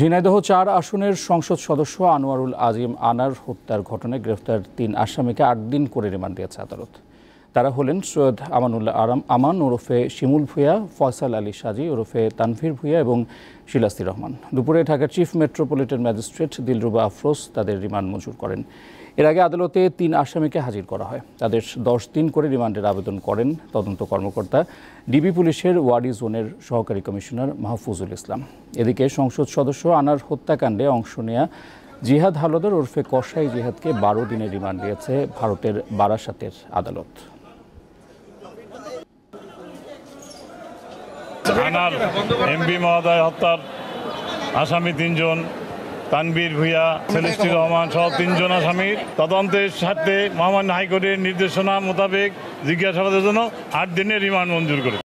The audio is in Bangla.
ঝিনাইদহ চার আসনের সংসদ সদস্য আনোয়ারুল আজিম আনার হত্যার ঘটনায় গ্রেফতার তিন আসামিকে আট দিন করে রিমান্ড দিয়েছে আদালত তারা হলেন সৈয়দ আমানুল্লাহ আরাম আমান ওরফে শিমুল ভূয়া ফয়সাল আলী সাজি ওরফে তানভীর ভূয়া এবং শিলাস্তি রহমান দুপুরে ঢাকার chief metropolitan magistrate Dilruba Afroz তাদের রিমান্ড মঞ্জুর করেন এর আগে আদালতে তিন আসামিকে হাজির করা হয় তাদের দশ দিন করে রিমান্ডের আবেদন করেন তদন্ত কর্মকর্তা ডিবি পুলিশের ওয়ার্ডি জোনের সহকারী কমিশনার মাহফুজুল ইসলাম এদিকে সংসদ সদস্য আনার হত্যাকাণ্ডে অংশ নেয়া জিহাদ হালদার ওরফে কসাই জিহাদকে বারো দিনের রিমান্ড দিয়েছে ভারতের বারাসাতের আদালত থানার এমবি মহোদয় হত্যার আসামি তিনজন তানবীর ভুইয়া সেলিস্টি রহমান সহ তিনজন আসামির তদন্তের স্বার্থে মহামান্য হাইকোর্টের নির্দেশনা মোতাবেক জিজ্ঞাসাবাদের জন্য আট দিনের রিমান্ড মঞ্জুর করে